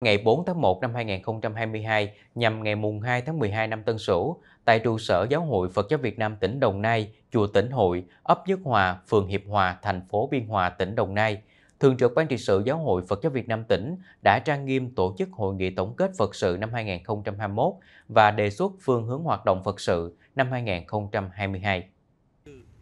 ngày 4 tháng 1 năm 2022 nhằm ngày mùng 2 tháng 12 năm Tân Sửu tại trụ sở Giáo hội Phật giáo Việt Nam tỉnh Đồng Nai, chùa Tỉnh Hội, ấp Nhất Hòa, phường Hiệp Hòa, thành phố Biên Hòa, tỉnh Đồng Nai. Thường trực Ban trị sự Giáo hội Phật giáo Việt Nam tỉnh đã trang nghiêm tổ chức hội nghị tổng kết Phật sự năm 2021 và đề xuất phương hướng hoạt động Phật sự năm 2022.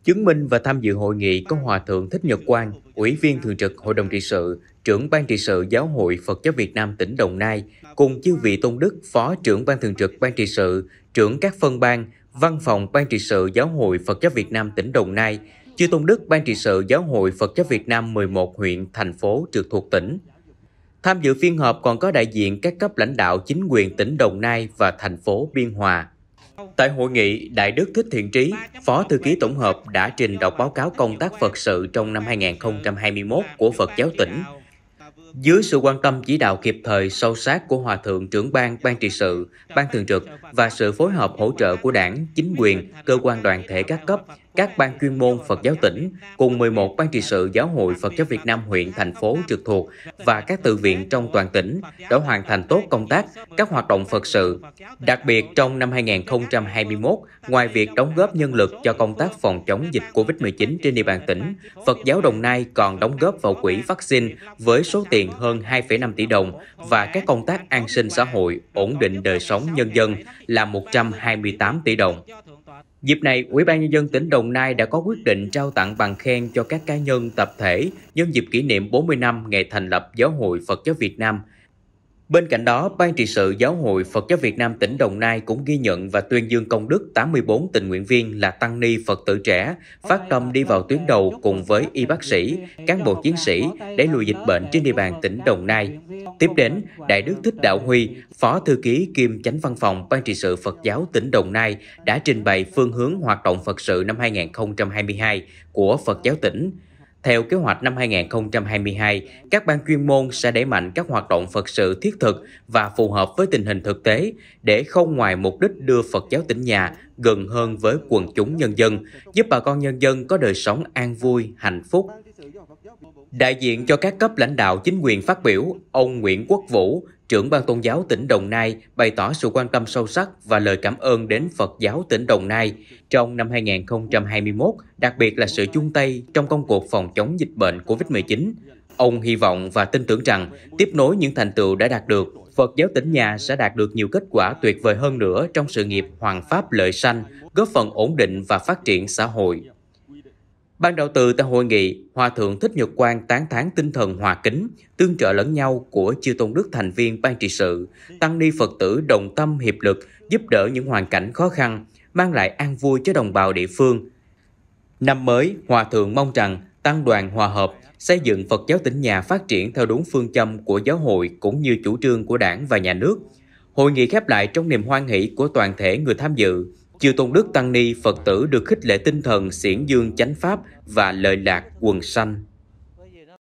Chứng minh và tham dự hội nghị có Hòa Thượng Thích Nhật Quang, Ủy viên Thường trực Hội đồng Trị sự, trưởng Ban Trị sự Giáo hội Phật giáo Việt Nam tỉnh Đồng Nai, cùng chư vị Tôn Đức, Phó trưởng Ban Thường trực Ban Trị sự, trưởng các phân ban, Văn phòng Ban Trị sự Giáo hội Phật giáo Việt Nam tỉnh Đồng Nai, chư Tôn Đức Ban Trị sự Giáo hội Phật giáo Việt Nam 11 huyện, thành phố trực thuộc tỉnh. Tham dự phiên họp còn có đại diện các cấp lãnh đạo chính quyền tỉnh Đồng Nai và thành phố Biên Hòa. Tại hội nghị, Đại đức Thích Thiện Trí, Phó Thư ký Tổng hợp đã trình đọc báo cáo công tác Phật sự trong năm 2021 của Phật giáo tỉnh. Dưới sự quan tâm chỉ đạo kịp thời sâu sát của Hòa Thượng trưởng ban, ban trị sự, ban thường trực và sự phối hợp hỗ trợ của đảng, chính quyền, cơ quan đoàn thể các cấp, các ban chuyên môn Phật giáo tỉnh cùng 11 ban trị sự Giáo hội Phật giáo Việt Nam huyện, thành phố trực thuộc và các tự viện trong toàn tỉnh đã hoàn thành tốt công tác các hoạt động Phật sự. Đặc biệt trong năm 2021, ngoài việc đóng góp nhân lực cho công tác phòng chống dịch COVID-19 trên địa bàn tỉnh, Phật giáo Đồng Nai còn đóng góp vào quỹ vaccine với số tiền hơn 2,5 tỷ đồng và các công tác an sinh xã hội, ổn định đời sống nhân dân là 128 tỷ đồng. Dịp này, Ủy ban Nhân dân tỉnh Đồng Nai đã có quyết định trao tặng bằng khen cho các cá nhân tập thể nhân dịp kỷ niệm 40 năm ngày thành lập Giáo hội Phật giáo Việt Nam – Bên cạnh đó, Ban trị sự Giáo hội Phật giáo Việt Nam tỉnh Đồng Nai cũng ghi nhận và tuyên dương công đức 84 tình nguyện viên là tăng ni Phật tử trẻ, phát tâm đi vào tuyến đầu cùng với y bác sĩ, cán bộ chiến sĩ để lùi dịch bệnh trên địa bàn tỉnh Đồng Nai. Tiếp đến, Đại đức Thích Đạo Huy, Phó Thư ký kiêm chánh văn phòng Ban trị sự Phật giáo tỉnh Đồng Nai đã trình bày phương hướng hoạt động Phật sự năm 2022 của Phật giáo tỉnh, theo kế hoạch năm 2022, các ban chuyên môn sẽ đẩy mạnh các hoạt động Phật sự thiết thực và phù hợp với tình hình thực tế để không ngoài mục đích đưa Phật giáo tỉnh nhà gần hơn với quần chúng nhân dân, giúp bà con nhân dân có đời sống an vui, hạnh phúc. Đại diện cho các cấp lãnh đạo chính quyền phát biểu, ông Nguyễn Quốc Vũ, trưởng ban tôn giáo tỉnh Đồng Nai bày tỏ sự quan tâm sâu sắc và lời cảm ơn đến Phật giáo tỉnh Đồng Nai trong năm 2021, đặc biệt là sự chung tay trong công cuộc phòng chống dịch bệnh COVID-19. Ông hy vọng và tin tưởng rằng tiếp nối những thành tựu đã đạt được Phật giáo tỉnh nhà sẽ đạt được nhiều kết quả tuyệt vời hơn nữa trong sự nghiệp hoàng pháp lợi sanh, góp phần ổn định và phát triển xã hội. Ban đầu từ tại hội nghị, Hòa Thượng Thích Nhật Quang tán thán tinh thần hòa kính, tương trợ lẫn nhau của chư tôn đức thành viên ban trị sự, tăng ni Phật tử đồng tâm hiệp lực, giúp đỡ những hoàn cảnh khó khăn, mang lại an vui cho đồng bào địa phương. Năm mới, Hòa Thượng mong rằng Tăng đoàn hòa hợp, xây dựng Phật giáo tỉnh nhà phát triển theo đúng phương châm của giáo hội cũng như chủ trương của đảng và nhà nước. Hội nghị khép lại trong niềm hoan hỷ của toàn thể người tham dự. Chư Tôn Đức Tăng Ni Phật tử được khích lệ tinh thần xiển dương chánh pháp và lợi lạc quần sanh.